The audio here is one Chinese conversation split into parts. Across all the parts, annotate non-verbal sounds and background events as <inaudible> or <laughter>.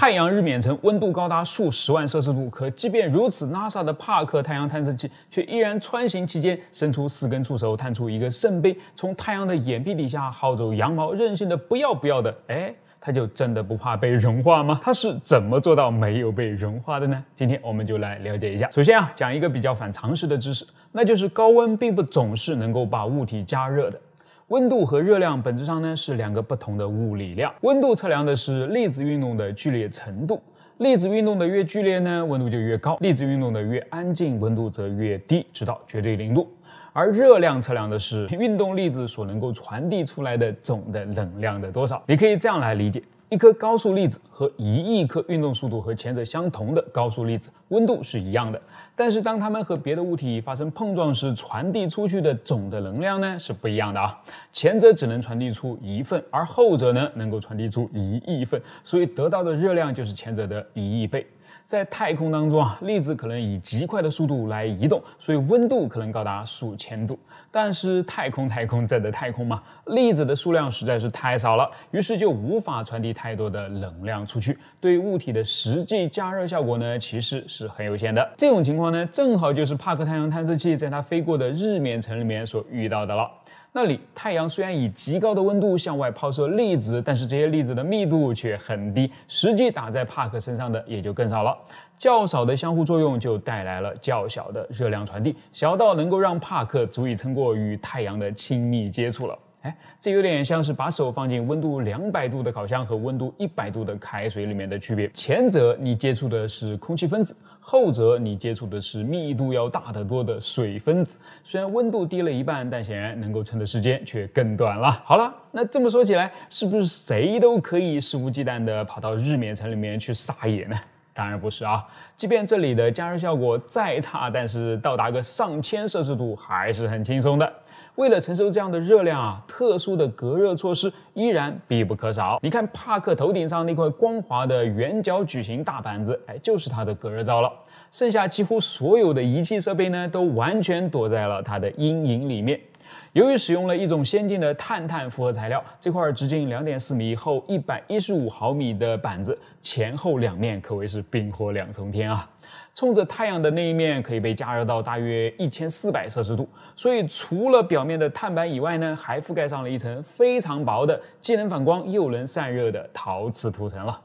太阳日冕层温度高达数十万摄氏度，可即便如此，NASA 的帕克太阳探测器却依然穿行期间，伸出四根触手，探出一个圣杯，从太阳的眼皮底下薅走羊毛，任性的不要不要的。哎，它就真的不怕被融化吗？它 <laughs> 是怎么做到没有被融化的呢？今天我们就来了解一下。首先啊，讲一个比较反常识的知识，那就是高温并不总是能够把物体加热的。温度和热量本质上呢是两个不同的物理量。温度测量的是粒子运动的剧烈程度，粒子运动的越剧烈呢，温度就越高；粒子运动的越安静，温度则越低，直到绝对零度。而热量测量的是运动粒子所能够传递出来的总的能量的多少。你可以这样来理解。一颗高速粒子和一亿颗运动速度和前者相同的高速粒子，温度是一样的，但是当它们和别的物体发生碰撞时，传递出去的总的能量呢是不一样的啊。前者只能传递出一份，而后者呢能够传递出一亿份，所以得到的热量就是前者的一亿倍。在太空当中啊，粒子可能以极快的速度来移动，所以温度可能高达数千度。但是太空太空在的太空嘛？粒子的数量实在是太少了，于是就无法传递太多的能量出去，对物体的实际加热效果呢，其实是很有限的。这种情况呢，正好就是帕克太阳探测器在它飞过的日冕层里面所遇到的了。那里，太阳虽然以极高的温度向外抛射粒子，但是这些粒子的密度却很低，实际打在帕克身上的也就更少了。较少的相互作用就带来了较小的热量传递，小到能够让帕克足以撑过与太阳的亲密接触了。哎，这有点像是把手放进温度两百度的烤箱和温度一百度的开水里面的区别。前者你接触的是空气分子，后者你接触的是密度要大得多的水分子。虽然温度低了一半，但显然能够撑的时间却更短了。好了，那这么说起来，是不是谁都可以肆无忌惮的跑到日冕层里面去撒野呢？当然不是啊。即便这里的加热效果再差，但是到达个上千摄氏度还是很轻松的。为了承受这样的热量啊，特殊的隔热措施依然必不可少。你看，帕克头顶上那块光滑的圆角矩形大板子，哎，就是它的隔热罩了。剩下几乎所有的仪器设备呢，都完全躲在了它的阴影里面。由于使用了一种先进的碳碳复合材料，这块直径两点四米、厚一百一十五毫米的板子，前后两面可谓是冰火两重天啊！冲着太阳的那一面可以被加热到大约一千四百摄氏度，所以除了表面的碳板以外呢，还覆盖上了一层非常薄的、既能反光又能散热的陶瓷涂层了。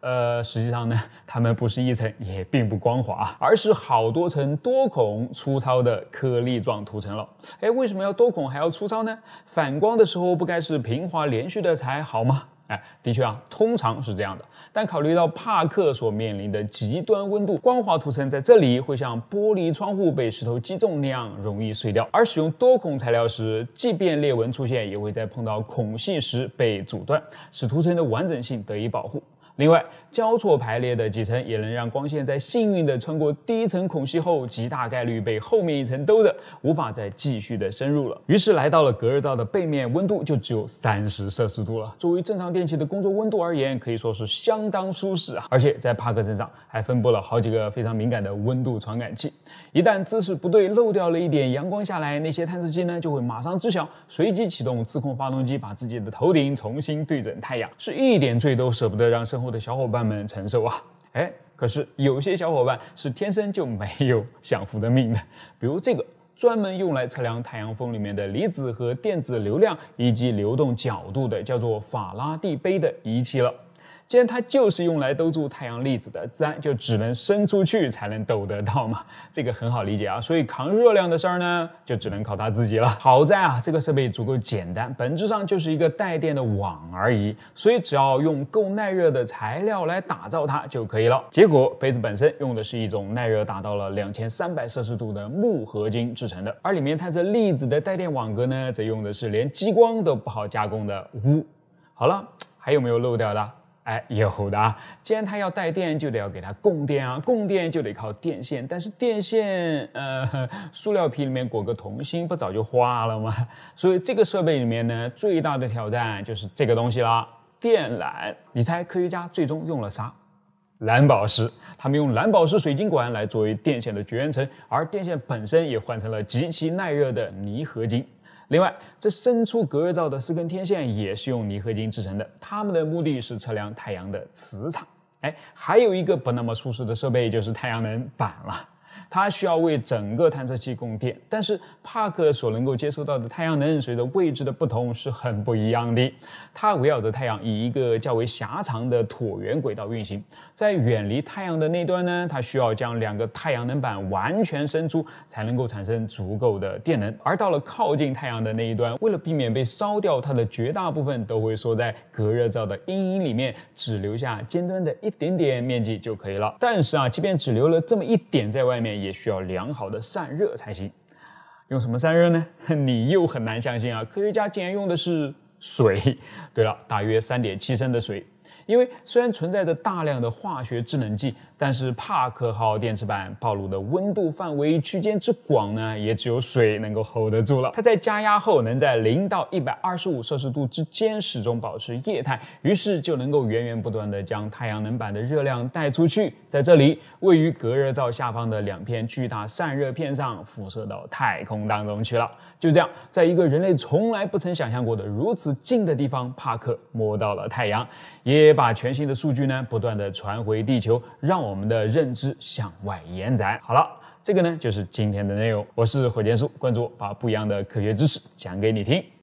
呃，实际上呢，它们不是一层，也并不光滑，而是好多层多孔、粗糙的颗粒状涂层了。哎，为什么要多孔还要粗糙呢？反光的时候不该是平滑连续的才好吗？哎，的确啊，通常是这样的。但考虑到帕克所面临的极端温度，光滑涂层在这里会像玻璃窗户被石头击中那样容易碎掉，而使用多孔材料时，即便裂纹出现，也会在碰到孔隙时被阻断，使涂层的完整性得以保护。另外，交错排列的几层也能让光线在幸运地穿过第一层孔隙后，极大概率被后面一层兜着，无法再继续的深入了。于是来到了隔热罩的背面，温度就只有三十摄氏度了。作为正常电器的工作温度而言，可以说是相当舒适啊！而且在帕克身上还分布了好几个非常敏感的温度传感器，一旦姿势不对，漏掉了一点阳光下来，那些探测器呢就会马上知晓，随机启动自控发动机，把自己的头顶重新对准太阳，是一点罪都舍不得让生。我的小伙伴们承受啊，哎，可是有些小伙伴是天生就没有享福的命的，比如这个专门用来测量太阳风里面的离子和电子流量以及流动角度的，叫做法拉第杯的仪器了。既然它就是用来兜住太阳粒子的，自然就只能伸出去才能兜得到嘛，这个很好理解啊。所以扛热量的事儿呢，就只能靠它自己了。好在啊，这个设备足够简单，本质上就是一个带电的网而已，所以只要用够耐热的材料来打造它就可以了。结果杯子本身用的是一种耐热达到了两千三百摄氏度的木合金制成的，而里面探测粒子的带电网格呢，则用的是连激光都不好加工的钨。好了，还有没有漏掉的？哎，有的啊！既然它要带电，就得要给它供电啊，供电就得靠电线。但是电线，呃，<laughs> 塑料皮里面裹个铜芯，不早就化了吗？所以这个设备里面呢，最大的挑战就是这个东西啦——电缆。你猜科学家最终用了啥？蓝宝石！他们用蓝宝石水晶管来作为电线的绝缘层，而电线本身也换成了极其耐热的泥合金。另外，这伸出隔热罩的四根天线也是用铝合金制成的，它们的目的是测量太阳的磁场。哎，还有一个不那么舒适的设备就是太阳能板了。它需要为整个探测器供电，但是帕克所能够接收到的太阳能，随着位置的不同是很不一样的。它围绕着太阳以一个较为狭长的椭圆轨道运行，在远离太阳的那端呢，它需要将两个太阳能板完全伸出，才能够产生足够的电能。而到了靠近太阳的那一端，为了避免被烧掉，它的绝大部分都会缩在隔热罩的阴影里面，只留下尖端的一点点面积就可以了。但是啊，即便只留了这么一点在外。面也需要良好的散热才行，用什么散热呢？<laughs> 你又很难相信啊！科学家竟然用的是水，对了，大约三点七升的水。因为虽然存在着大量的化学制冷剂，但是帕克号电池板暴露的温度范围区间之广呢，也只有水能够 hold 得住了。它在加压后，能在零到一百二十五摄氏度之间始终保持液态，于是就能够源源不断的将太阳能板的热量带出去，在这里位于隔热罩下方的两片巨大散热片上辐射到太空当中去了。就这样，在一个人类从来不曾想象过的如此近的地方，帕克摸到了太阳，也。把全新的数据呢，不断的传回地球，让我们的认知向外延展。好了，这个呢就是今天的内容。我是火箭叔，关注我，把不一样的科学知识讲给你听。